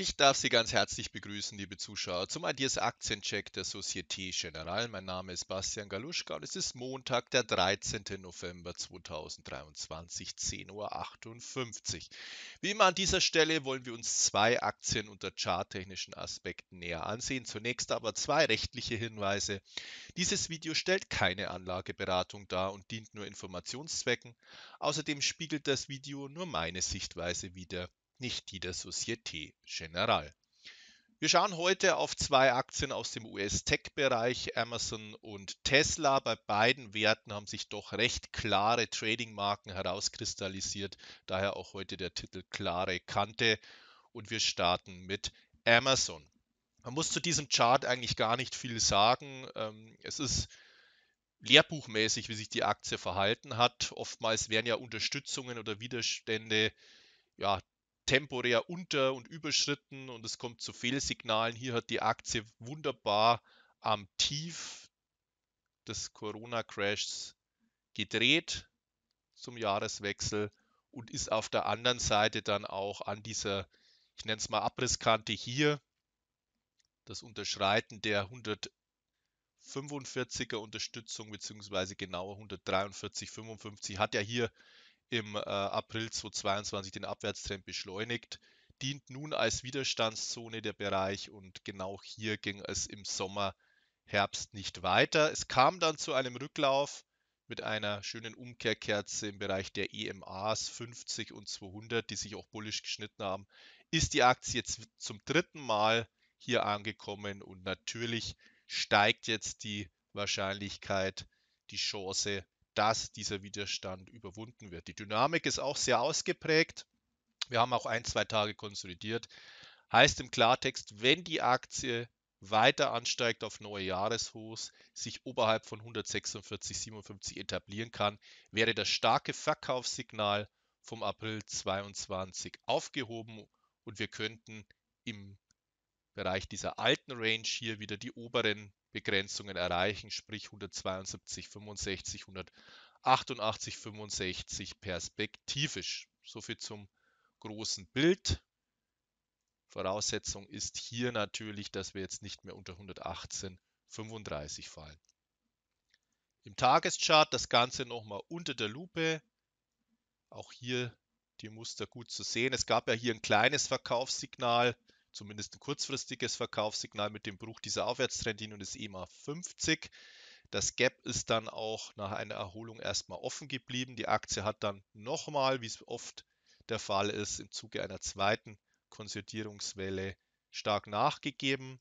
Ich darf Sie ganz herzlich begrüßen, liebe Zuschauer, zum Adiers Aktiencheck der Societe Generale. Mein Name ist Bastian Galuschka und es ist Montag, der 13. November 2023, 10.58 Uhr. Wie immer an dieser Stelle wollen wir uns zwei Aktien unter charttechnischen Aspekten näher ansehen. Zunächst aber zwei rechtliche Hinweise. Dieses Video stellt keine Anlageberatung dar und dient nur Informationszwecken. Außerdem spiegelt das Video nur meine Sichtweise wider nicht die der Societe Generale. Wir schauen heute auf zwei Aktien aus dem US-Tech-Bereich, Amazon und Tesla. Bei beiden Werten haben sich doch recht klare Trading-Marken herauskristallisiert, daher auch heute der Titel Klare Kante. Und wir starten mit Amazon. Man muss zu diesem Chart eigentlich gar nicht viel sagen. Ähm, es ist lehrbuchmäßig, wie sich die Aktie verhalten hat. Oftmals werden ja Unterstützungen oder Widerstände ja, temporär unter- und überschritten und es kommt zu Fehlsignalen. Hier hat die Aktie wunderbar am Tief des Corona-Crashs gedreht zum Jahreswechsel und ist auf der anderen Seite dann auch an dieser, ich nenne es mal Abrisskante hier, das Unterschreiten der 145er Unterstützung beziehungsweise genauer 143,55 hat ja hier im äh, April 2022 den Abwärtstrend beschleunigt, dient nun als Widerstandszone der Bereich und genau hier ging es im Sommer, Herbst nicht weiter. Es kam dann zu einem Rücklauf mit einer schönen Umkehrkerze im Bereich der EMAs 50 und 200, die sich auch bullisch geschnitten haben, ist die Aktie jetzt zum dritten Mal hier angekommen und natürlich steigt jetzt die Wahrscheinlichkeit, die Chance, dass dieser Widerstand überwunden wird. Die Dynamik ist auch sehr ausgeprägt. Wir haben auch ein, zwei Tage konsolidiert. Heißt im Klartext, wenn die Aktie weiter ansteigt auf neue Jahreshochs, sich oberhalb von 146,57 etablieren kann, wäre das starke Verkaufssignal vom April 22 aufgehoben und wir könnten im Bereich dieser alten Range hier wieder die oberen Begrenzungen erreichen, sprich 172, 65, 188, 65 perspektivisch. Soviel zum großen Bild. Voraussetzung ist hier natürlich, dass wir jetzt nicht mehr unter 118, 35 fallen. Im Tageschart das Ganze nochmal unter der Lupe. Auch hier die Muster gut zu sehen. Es gab ja hier ein kleines Verkaufssignal zumindest ein kurzfristiges Verkaufssignal mit dem Bruch dieser Aufwärtstrendlinie und des EMA 50. Das Gap ist dann auch nach einer Erholung erstmal offen geblieben. Die Aktie hat dann nochmal, wie es oft der Fall ist, im Zuge einer zweiten Konsolidierungswelle stark nachgegeben.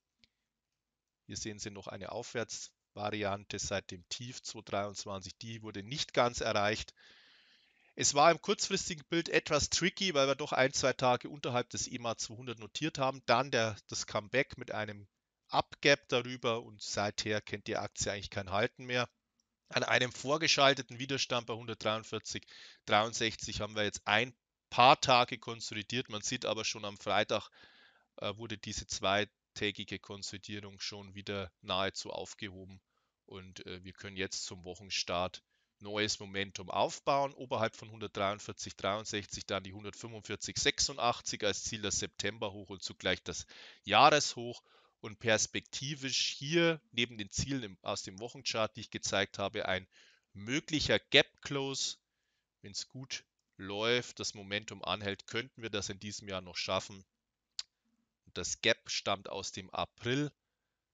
Hier sehen Sie noch eine Aufwärtsvariante seit dem Tief 2023. Die wurde nicht ganz erreicht. Es war im kurzfristigen Bild etwas tricky, weil wir doch ein, zwei Tage unterhalb des EMA 200 notiert haben. Dann der, das Comeback mit einem Upgap darüber und seither kennt die Aktie eigentlich kein Halten mehr. An einem vorgeschalteten Widerstand bei 143,63 haben wir jetzt ein paar Tage konsolidiert. Man sieht aber schon am Freitag äh, wurde diese zweitägige Konsolidierung schon wieder nahezu aufgehoben und äh, wir können jetzt zum Wochenstart neues Momentum aufbauen. Oberhalb von 143,63 dann die 145,86 als Ziel das Septemberhoch und zugleich das Jahreshoch. Und perspektivisch hier neben den Zielen aus dem Wochenchart, die ich gezeigt habe, ein möglicher Gap Close. Wenn es gut läuft, das Momentum anhält, könnten wir das in diesem Jahr noch schaffen. das Gap stammt aus dem April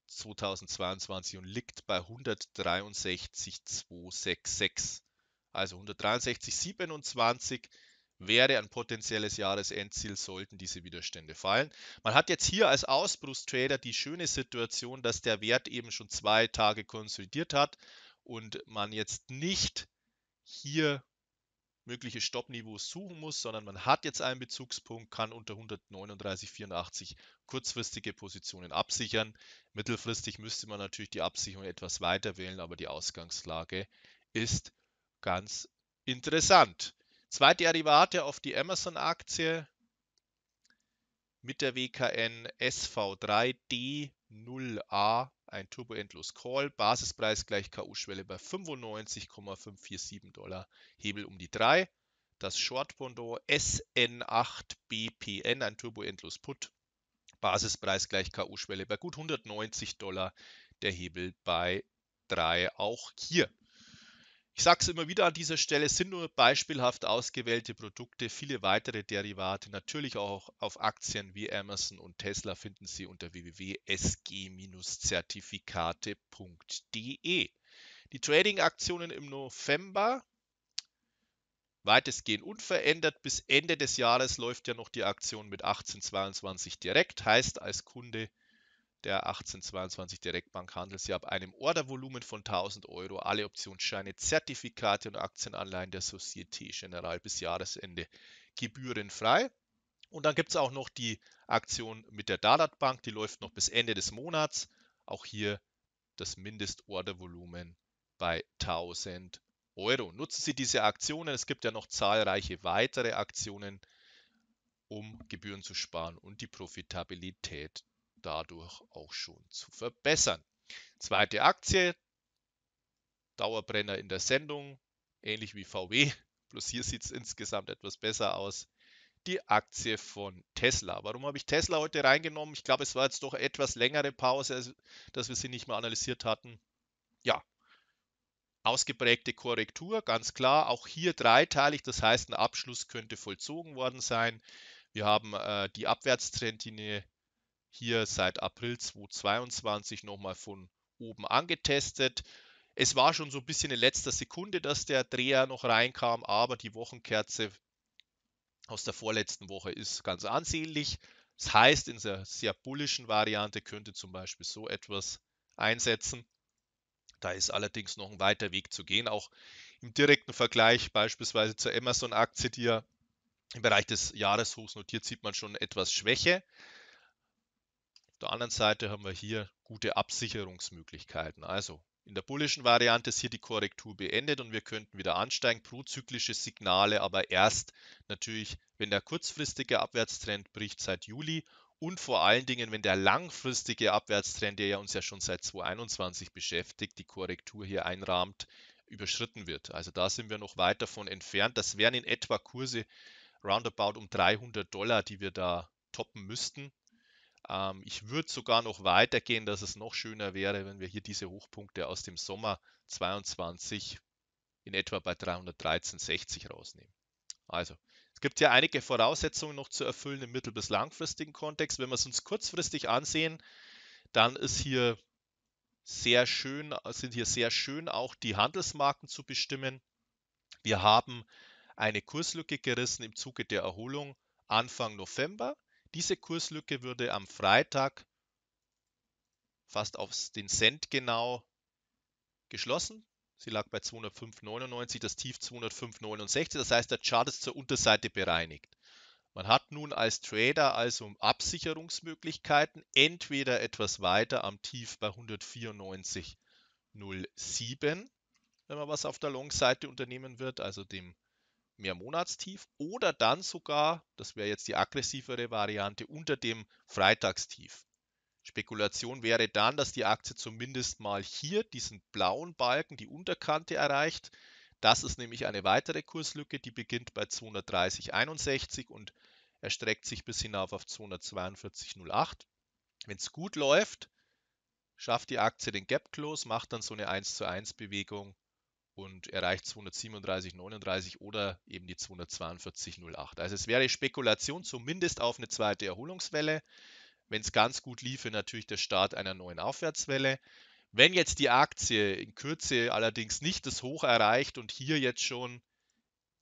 2022 und liegt bei 163,266. Also 163,27 wäre ein potenzielles Jahresendziel, sollten diese Widerstände fallen. Man hat jetzt hier als Ausbrusttrader die schöne Situation, dass der Wert eben schon zwei Tage konsolidiert hat und man jetzt nicht hier mögliche Stoppniveaus suchen muss, sondern man hat jetzt einen Bezugspunkt, kann unter 139,84 kurzfristige Positionen absichern. Mittelfristig müsste man natürlich die Absicherung etwas weiter wählen, aber die Ausgangslage ist ganz interessant. Zwei Derivate auf die Amazon-Aktie mit der WKN SV3D0A ein Turbo Call, Basispreis gleich ku schwelle bei 95,547 Dollar, Hebel um die 3. Das Short Pendant SN8BPN, ein Turbo Put, Basispreis gleich ku schwelle bei gut 190 Dollar, der Hebel bei 3 auch hier. Ich sage es immer wieder an dieser Stelle, sind nur beispielhaft ausgewählte Produkte, viele weitere Derivate, natürlich auch auf Aktien wie Amazon und Tesla finden Sie unter www.sg-zertifikate.de. Die Trading-Aktionen im November weitestgehend unverändert. Bis Ende des Jahres läuft ja noch die Aktion mit 1822 direkt, heißt als Kunde der 1822 sie ab einem Ordervolumen von 1000 Euro alle Optionsscheine, Zertifikate und Aktienanleihen der Societe Generale bis Jahresende gebührenfrei. Und dann gibt es auch noch die Aktion mit der Dalat Bank, die läuft noch bis Ende des Monats. Auch hier das Mindestordervolumen bei 1000 Euro. Nutzen Sie diese Aktionen. Es gibt ja noch zahlreiche weitere Aktionen, um Gebühren zu sparen und die Profitabilität dadurch auch schon zu verbessern. Zweite Aktie, Dauerbrenner in der Sendung, ähnlich wie VW, bloß hier sieht es insgesamt etwas besser aus. Die Aktie von Tesla. Warum habe ich Tesla heute reingenommen? Ich glaube, es war jetzt doch etwas längere Pause, dass wir sie nicht mehr analysiert hatten. Ja, ausgeprägte Korrektur, ganz klar. Auch hier dreiteilig, das heißt, ein Abschluss könnte vollzogen worden sein. Wir haben äh, die Abwärtstrendlinie hier seit April 2022 nochmal von oben angetestet. Es war schon so ein bisschen in letzter Sekunde, dass der Dreher noch reinkam, aber die Wochenkerze aus der vorletzten Woche ist ganz ansehnlich. Das heißt, in der sehr bullischen Variante könnte zum Beispiel so etwas einsetzen. Da ist allerdings noch ein weiter Weg zu gehen, auch im direkten Vergleich beispielsweise zur Amazon-Aktie, die ja im Bereich des Jahreshochs notiert, sieht man schon etwas Schwäche. Auf der anderen Seite haben wir hier gute Absicherungsmöglichkeiten. Also in der bullischen Variante ist hier die Korrektur beendet und wir könnten wieder ansteigen. Prozyklische Signale aber erst natürlich, wenn der kurzfristige Abwärtstrend bricht seit Juli und vor allen Dingen, wenn der langfristige Abwärtstrend, der ja uns ja schon seit 2021 beschäftigt, die Korrektur hier einrahmt, überschritten wird. Also da sind wir noch weit davon entfernt. Das wären in etwa Kurse roundabout um 300 Dollar, die wir da toppen müssten. Ähm, ich würde sogar noch weitergehen, dass es noch schöner wäre, wenn wir hier diese Hochpunkte aus dem Sommer 22 in etwa bei 313,60 rausnehmen. Also, es gibt ja einige Voraussetzungen noch zu erfüllen im mittel- bis langfristigen Kontext. Wenn wir es uns kurzfristig ansehen, dann ist hier sehr schön, sind hier sehr schön auch die Handelsmarken zu bestimmen. Wir haben eine Kurslücke gerissen im Zuge der Erholung Anfang November. Diese Kurslücke würde am Freitag fast auf den Cent genau geschlossen. Sie lag bei 205,99, das Tief 205,69. Das heißt, der Chart ist zur Unterseite bereinigt. Man hat nun als Trader also Absicherungsmöglichkeiten, entweder etwas weiter am Tief bei 194,07, wenn man was auf der Long-Seite unternehmen wird, also dem mehr Monatstief oder dann sogar, das wäre jetzt die aggressivere Variante, unter dem Freitagstief. Spekulation wäre dann, dass die Aktie zumindest mal hier diesen blauen Balken, die Unterkante erreicht. Das ist nämlich eine weitere Kurslücke, die beginnt bei 230,61 und erstreckt sich bis hinauf auf 242,08. Wenn es gut läuft, schafft die Aktie den Gap Close, macht dann so eine 1 zu 1 Bewegung und erreicht 237,39 oder eben die 242,08. Also es wäre Spekulation zumindest auf eine zweite Erholungswelle. Wenn es ganz gut liefe, natürlich der Start einer neuen Aufwärtswelle. Wenn jetzt die Aktie in Kürze allerdings nicht das Hoch erreicht und hier jetzt schon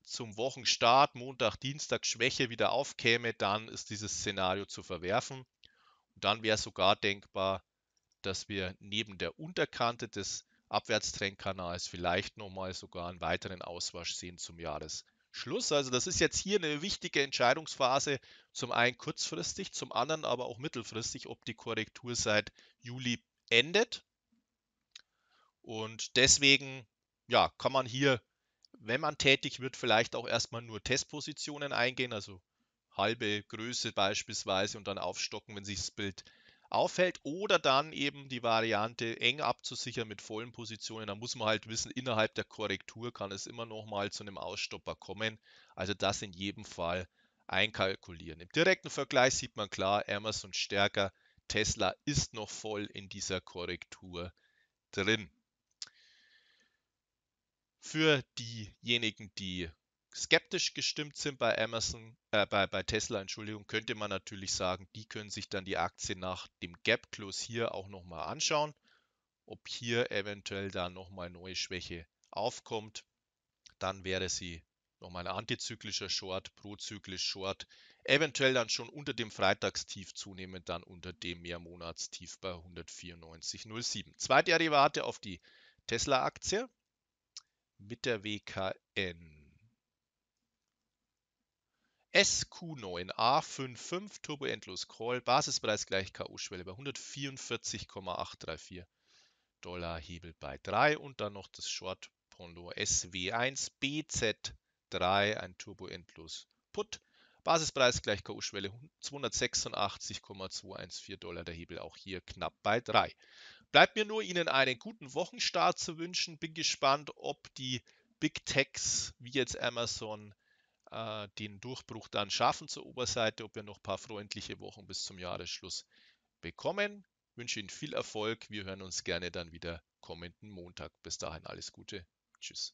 zum Wochenstart, Montag, Dienstag Schwäche wieder aufkäme, dann ist dieses Szenario zu verwerfen. Und dann wäre sogar denkbar, dass wir neben der Unterkante des Abwärtstrendkanals vielleicht nochmal sogar einen weiteren Auswasch sehen zum Jahresschluss. Also das ist jetzt hier eine wichtige Entscheidungsphase, zum einen kurzfristig, zum anderen aber auch mittelfristig, ob die Korrektur seit Juli endet. Und deswegen ja, kann man hier, wenn man tätig wird, vielleicht auch erstmal nur Testpositionen eingehen, also halbe Größe beispielsweise und dann aufstocken, wenn sich das Bild auffällt oder dann eben die Variante eng abzusichern mit vollen Positionen. Da muss man halt wissen, innerhalb der Korrektur kann es immer noch mal zu einem Ausstopper kommen. Also das in jedem Fall einkalkulieren. Im direkten Vergleich sieht man klar, Amazon stärker, Tesla ist noch voll in dieser Korrektur drin. Für diejenigen, die skeptisch gestimmt sind bei Amazon, äh, bei, bei Tesla, Entschuldigung, könnte man natürlich sagen, die können sich dann die Aktie nach dem Gap-Close hier auch nochmal anschauen, ob hier eventuell dann nochmal neue Schwäche aufkommt. Dann wäre sie nochmal ein antizyklischer Short, prozyklisch Short, eventuell dann schon unter dem Freitagstief zunehmend dann unter dem Mehrmonatstief bei 194,07. Zwei Derivate auf die Tesla-Aktie mit der WKN. SQ9A55 Turbo Endlos Crawl, Basispreis gleich ku schwelle bei 144,834 Dollar, Hebel bei 3 und dann noch das Short Polo SW1 BZ3, ein Turbo Endlos Put. Basispreis gleich ku schwelle 286,214 Dollar, der Hebel auch hier knapp bei 3. Bleibt mir nur Ihnen einen guten Wochenstart zu wünschen. Bin gespannt, ob die Big Techs wie jetzt Amazon äh, den Durchbruch dann schaffen zur Oberseite, ob wir noch ein paar freundliche Wochen bis zum Jahresschluss bekommen. Ich wünsche Ihnen viel Erfolg. Wir hören uns gerne dann wieder kommenden Montag. Bis dahin alles Gute. Tschüss.